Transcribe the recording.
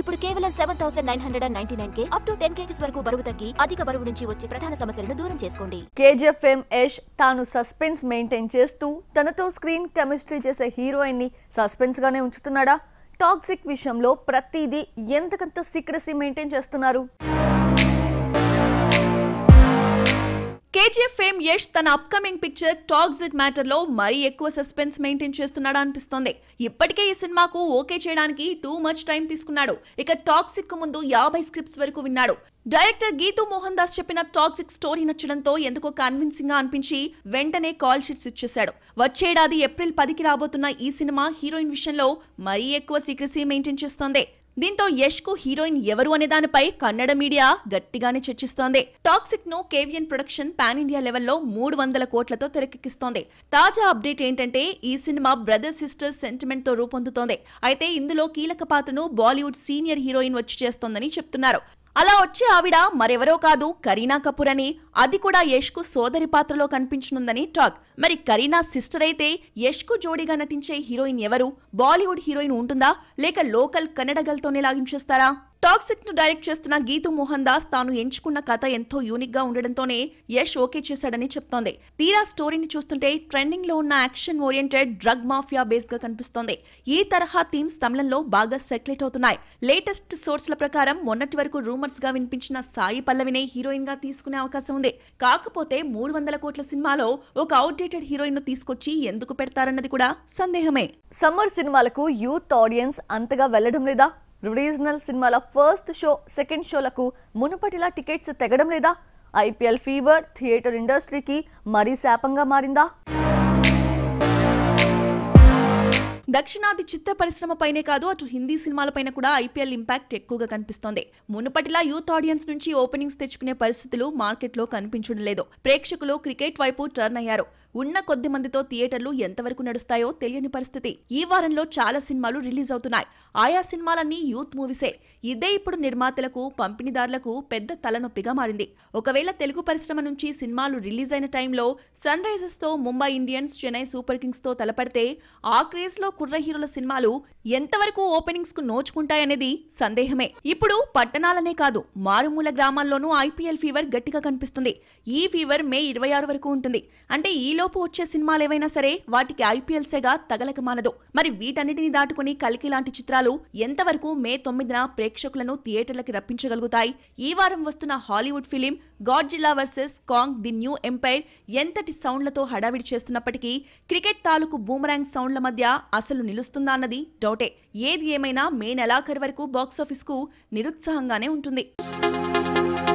ఇప్పుడు కేవలం seven thousand nine hundred and ninety nine కే అప్ టు టెన్ కేజీస్ వరకు బరువు తగ్గి అధిక బరువు నుంచి వచ్చే ప్రధాన సమస్యలను దూరం చేసుకోండి కేజీఎఫ్ ఎం యష్ తాను సస్పెన్స్ మెయింటైన్ చేస్తూ తనతో స్క్రీన్ కెమిస్ట్రీ చేసే హీరోయిన్ ని సస్పెన్స్ గానే ఉంచుతున్నాడా టాక్సిక్ విషయంలో ప్రతిదీ ఎంతకంత సీక్రసీ మెయింటైన్ చేస్తున్నారు కేజీఎఫ్ యష్ తన అప్కమింగ్ పిక్చర్ ఇట్ మ్యాటర్ లో మరీ ఎక్కువ సస్పెన్స్ మెయింటైన్ చేస్తున్నాడా అనిపిస్తోంది ఇప్పటికే ఈ సినిమాకు ఓకే చేయడానికి టూ మచ్ టైం తీసుకున్నాడు ఇక టాక్సిక్ ముందు యాభై స్క్రిప్ట్స్ వరకు విన్నాడు డైరెక్టర్ గీతు మోహన్ దాస్ చెప్పిన టాక్సిక్ స్టోరీ నచ్చడంతో ఎందుకో కన్విన్సింగ్ గా అనిపించి వెంటనే కాల్ షీట్స్ ఇచ్చేశాడు వచ్చేడాది ఏప్రిల్ పదికి రాబోతున్న ఈ సినిమా హీరోయిన్ విషయంలో మరీ ఎక్కువ సీక్రసీ మెయింటైన్ చేస్తోంది దీంతో యష్ కు హీరోయిన్ ఎవరు అనే దానిపై కన్నడ మీడియా గట్టిగానే చర్చిస్తోంది టాక్సిక్ ను కేవియన్ ప్రొడక్షన్ పాన్ ఇండియా లెవెల్లో మూడు వందల కోట్లతో తెరకెక్కిస్తోంది తాజా అప్డేట్ ఏంటంటే ఈ సినిమా బ్రదర్ సిస్టర్స్ సెంటిమెంట్ తో రూపొందుతోంది అయితే ఇందులో కీలక పాత్రను బాలీవుడ్ సీనియర్ హీరోయిన్ వచ్చి చేస్తోందని చెప్తున్నారు అలా వచ్చే ఆవిడ మరెవరో కాదు కరీనా కపూర్ అని అది కూడా యష్కు సోదరి పాత్రలో కనిపించనుందని టాక్ మరి కరీనా సిస్టర్ అయితే యష్కు జోడీగా నటించే హీరోయిన్ ఎవరు బాలీవుడ్ హీరోయిన్ ఉంటుందా లేక లోకల్ కన్నడ గల్తోనే లాగించేస్తారా టాక్సిక్ ను డైరెక్ట్ చేస్తున్న గీతు మోహన్ దాస్ తాను ఎంచుకున్న కథ ఎంతో యూనిక్ గా ఉండడంతోనే యష్ ఓకే చేశాడని చెప్తోంది తీరా స్టోరీని చూస్తుంటే ట్రెండింగ్ లో ఉన్న action oriented drug mafia base గా కనిపిస్తోంది ఈ తరహా థీమ్స్ తమిళంలో బాగా సర్క్యులేట్ అవుతున్నాయి లేటెస్ట్ సోర్స్ ల ప్రకారం మొన్నటి వరకు రూమర్స్ గా వినిపించిన సాయి పల్లవినే హీరోయిన్ గా తీసుకునే అవకాశం ఉంది కాకపోతే మూడు వందల కోట్ల సినిమాలో ఒక అవుట్డేటెడ్ హీరోయిన్ ను తీసుకొచ్చి ఎందుకు పెడతారన్నది కూడా సందేహమే సమ్మర్ సినిమాలకు యూత్ ఆడియన్స్ అంతగా వెళ్లడం లేదా రీజనల్ సినిమాల ఫస్ట్ షో సెకండ్ షోలకు మునుపటిలా టికెట్స్ తెగడం లేదా ఐపీఎల్ ఫీవర్ థియేటర్ ఇండస్ట్రీకి మరీ శాపంగా మారిందా దక్షిణాది చిత్ర పరిశ్రమపైనే కాదు అటు హిందీ సినిమాలపైన కూడా ఐపీఎల్ ఇంపాక్ట్ ఎక్కువగా కనిపిస్తోంది మునుపటిలా యూత్ ఆడియన్స్ నుంచి ఓపెనింగ్స్ తెచ్చుకునే పరిస్థితులు మార్కెట్లో కనిపించడం లేదు ప్రేక్షకులు క్రికెట్ వైపు టర్న్ అయ్యారు ఉన్న కొద్ది మందితో థియేటర్లు ఎంతవరకు నడుస్తాయో తెలియని పరిస్థితి ఈ వారంలో చాలా సినిమాలు రిలీజ్ అవుతున్నాయి ఆయా సినిమాలన్నీ యూత్ మూవీసే ఇదే ఇప్పుడు నిర్మాతలకు పంపిణీదారులకు పెద్ద తలనొప్పిగా మారింది ఒకవేళ తెలుగు పరిశ్రమ నుంచి సినిమాలు రిలీజ్ అయిన టైంలో సన్ రైజర్స్తో ముంబై ఇండియన్స్ చెన్నై సూపర్ కింగ్స్తో తలపడితే ఆ క్రేజ్లో కుర్ర హీరోల సినిమాలు ఎంతవరకు ఓపెనింగ్స్ కు నోచుకుంటాయనేది సందేహమే ఇప్పుడు పట్టణాలనే కాదు మారుమూల గ్రామాల్లోనూ ఐపీఎల్ ఫీవర్ గట్టిగా కనిపిస్తుంది ఈ ఫీవర్ మే ఇరవై ఆరు వరకు ఉంటుంది అంటే ఈలోపు వచ్చే సినిమాలు ఏవైనా సరే వాటికి ఐపీఎల్సేగా తగలక మానదు మరి వీటన్నిటిని దాటుకుని కలికి లాంటి చిత్రాలు ఎంతవరకు మే తొమ్మిదిన ప్రేక్షకులను థియేటర్లకి రప్పించగలుగుతాయి ఈ వారం వస్తున్న హాలీవుడ్ ఫిలిం జిల్లా versus Kong the new empire ఎంతటి సౌండ్లతో హడావిడి చేస్తున్నప్పటికీ క్రికెట్ తాలూకు బూమరాంగ్ సౌండ్ల మధ్య అసలు నిలుస్తుందా అన్నది డౌటే ఏది ఏమైనా మే నెలాఖరు వరకు బాక్సాఫీస్కు నిరుత్సాహంగానే ఉంటుంది